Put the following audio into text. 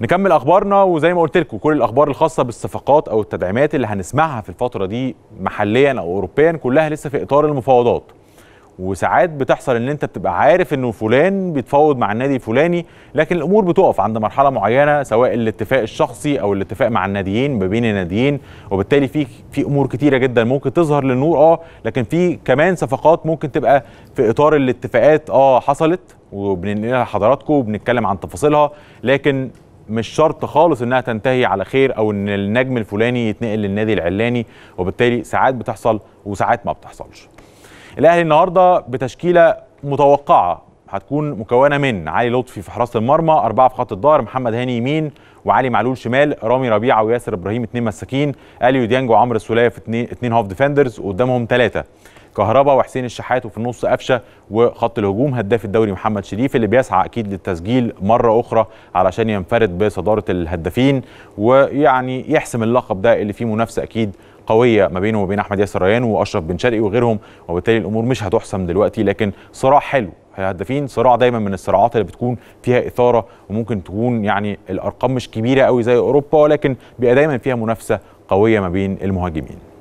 نكمل اخبارنا وزي ما قلت لكم كل الاخبار الخاصه بالصفقات او التدعيمات اللي هنسمعها في الفتره دي محليا او اوروبيا كلها لسه في اطار المفاوضات وساعات بتحصل ان انت بتبقى عارف انه فلان بيتفاوض مع النادي الفلاني لكن الامور بتقف عند مرحله معينه سواء الاتفاق الشخصي او الاتفاق مع الناديين ما بين الناديين وبالتالي في في امور كتيره جدا ممكن تظهر للنور اه لكن في كمان صفقات ممكن تبقى في اطار الاتفاقات اه حصلت وبننقلها لحضراتكم وبنتكلم عن تفاصيلها لكن مش شرط خالص انها تنتهي على خير او ان النجم الفلاني يتنقل للنادي العلاني وبالتالي ساعات بتحصل وساعات ما بتحصلش. الاهلي النهارده بتشكيله متوقعه هتكون مكونه من علي لطفي في حراسه المرمى اربعه في خط الظهر محمد هاني يمين وعلي معلول شمال رامي ربيعه وياسر ابراهيم اثنين مساكين اليو ديانج وعمرو السوليه في اثنين اثنين هاف ديفندرز وقدامهم ثلاثه كهربا وحسين الشحات وفي النص قفشه وخط الهجوم هداف الدوري محمد شريف اللي بيسعى اكيد للتسجيل مره اخرى علشان ينفرد بصداره الهدافين ويعني يحسم اللقب ده اللي فيه منافسه اكيد قويه ما بينه وبين احمد ياسر ريان واشرف بن شرقي وغيرهم وبالتالي الامور مش هتحسم دلوقتي لكن صراع حلو هدافين صراع دايما من الصراعات اللي بتكون فيها اثاره وممكن تكون يعني الارقام مش كبيره قوي زي اوروبا ولكن بيبقى دايما فيها منافسه قويه ما بين المهاجمين